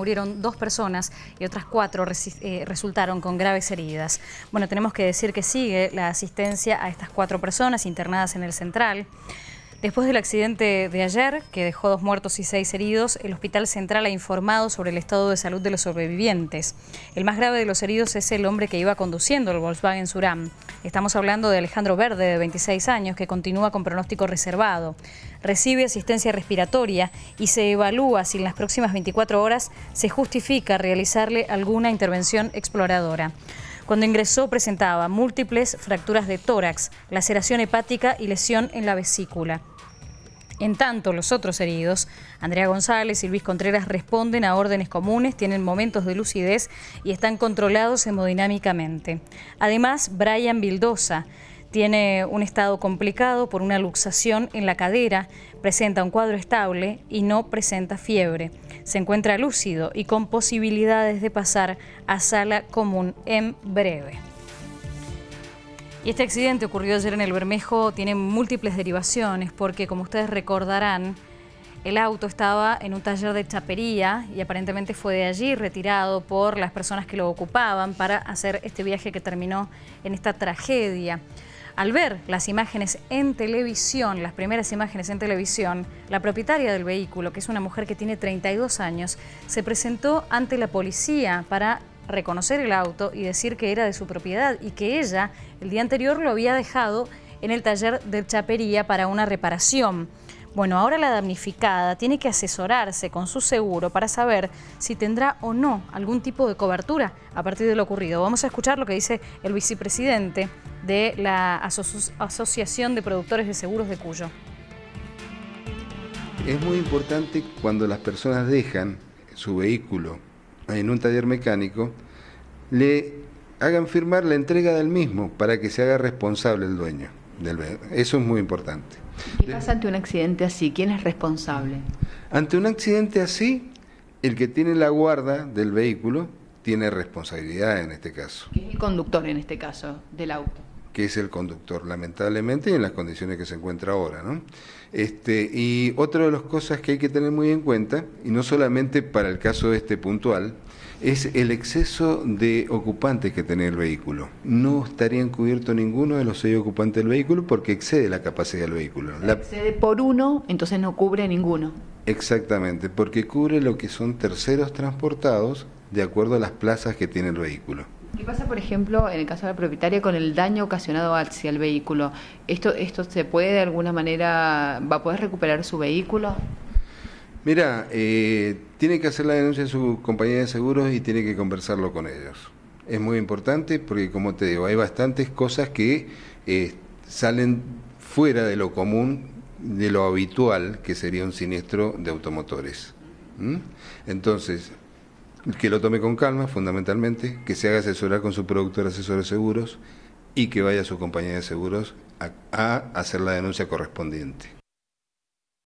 murieron dos personas y otras cuatro eh, resultaron con graves heridas. Bueno, tenemos que decir que sigue la asistencia a estas cuatro personas internadas en el central. Después del accidente de ayer, que dejó dos muertos y seis heridos, el Hospital Central ha informado sobre el estado de salud de los sobrevivientes. El más grave de los heridos es el hombre que iba conduciendo el Volkswagen Suram. Estamos hablando de Alejandro Verde, de 26 años, que continúa con pronóstico reservado. Recibe asistencia respiratoria y se evalúa si en las próximas 24 horas se justifica realizarle alguna intervención exploradora. Cuando ingresó presentaba múltiples fracturas de tórax, laceración hepática y lesión en la vesícula. En tanto, los otros heridos, Andrea González y Luis Contreras, responden a órdenes comunes, tienen momentos de lucidez y están controlados hemodinámicamente. Además, Brian Vildosa tiene un estado complicado por una luxación en la cadera, presenta un cuadro estable y no presenta fiebre. Se encuentra lúcido y con posibilidades de pasar a sala común en breve. Y este accidente ocurrió ayer en el Bermejo, tiene múltiples derivaciones porque como ustedes recordarán, el auto estaba en un taller de chapería y aparentemente fue de allí retirado por las personas que lo ocupaban para hacer este viaje que terminó en esta tragedia. Al ver las imágenes en televisión, las primeras imágenes en televisión, la propietaria del vehículo, que es una mujer que tiene 32 años, se presentó ante la policía para reconocer el auto y decir que era de su propiedad y que ella el día anterior lo había dejado en el taller de chapería para una reparación. Bueno, ahora la damnificada tiene que asesorarse con su seguro para saber si tendrá o no algún tipo de cobertura a partir de lo ocurrido. Vamos a escuchar lo que dice el vicepresidente de la Asociación de Productores de Seguros de Cuyo. Es muy importante cuando las personas dejan su vehículo en un taller mecánico, le hagan firmar la entrega del mismo para que se haga responsable el dueño del Eso es muy importante. ¿Qué pasa ante un accidente así? ¿Quién es responsable? Ante un accidente así, el que tiene la guarda del vehículo tiene responsabilidad en este caso. ¿Qué es el conductor en este caso del auto? es el conductor, lamentablemente, y en las condiciones que se encuentra ahora. ¿no? Este, y otra de las cosas que hay que tener muy en cuenta, y no solamente para el caso este puntual, es el exceso de ocupantes que tiene el vehículo. No estarían cubiertos ninguno de los seis ocupantes del vehículo porque excede la capacidad del vehículo. Excede por uno, entonces no cubre ninguno. Exactamente, porque cubre lo que son terceros transportados de acuerdo a las plazas que tiene el vehículo. ¿Qué pasa, por ejemplo, en el caso de la propietaria con el daño ocasionado hacia el vehículo? ¿Esto, esto se puede de alguna manera, va a poder recuperar su vehículo? Mira, eh, tiene que hacer la denuncia de su compañía de seguros y tiene que conversarlo con ellos. Es muy importante porque, como te digo, hay bastantes cosas que eh, salen fuera de lo común, de lo habitual que sería un siniestro de automotores. Entonces, que lo tome con calma, fundamentalmente, que se haga asesorar con su productor asesor de seguros y que vaya a su compañía de seguros a, a hacer la denuncia correspondiente.